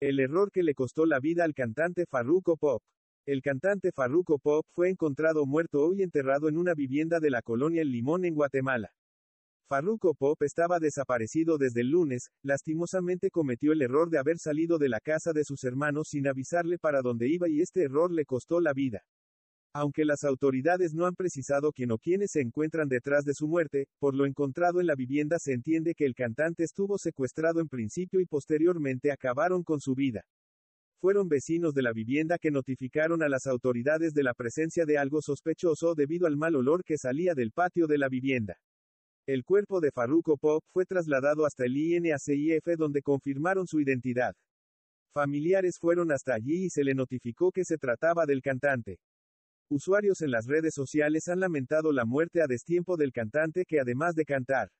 El error que le costó la vida al cantante Farruko Pop. El cantante Farruko Pop fue encontrado muerto hoy enterrado en una vivienda de la colonia El Limón en Guatemala. Farruko Pop estaba desaparecido desde el lunes, lastimosamente cometió el error de haber salido de la casa de sus hermanos sin avisarle para dónde iba y este error le costó la vida. Aunque las autoridades no han precisado quién o quiénes se encuentran detrás de su muerte, por lo encontrado en la vivienda se entiende que el cantante estuvo secuestrado en principio y posteriormente acabaron con su vida. Fueron vecinos de la vivienda que notificaron a las autoridades de la presencia de algo sospechoso debido al mal olor que salía del patio de la vivienda. El cuerpo de Farruko Pop fue trasladado hasta el INACIF donde confirmaron su identidad. Familiares fueron hasta allí y se le notificó que se trataba del cantante. Usuarios en las redes sociales han lamentado la muerte a destiempo del cantante que además de cantar,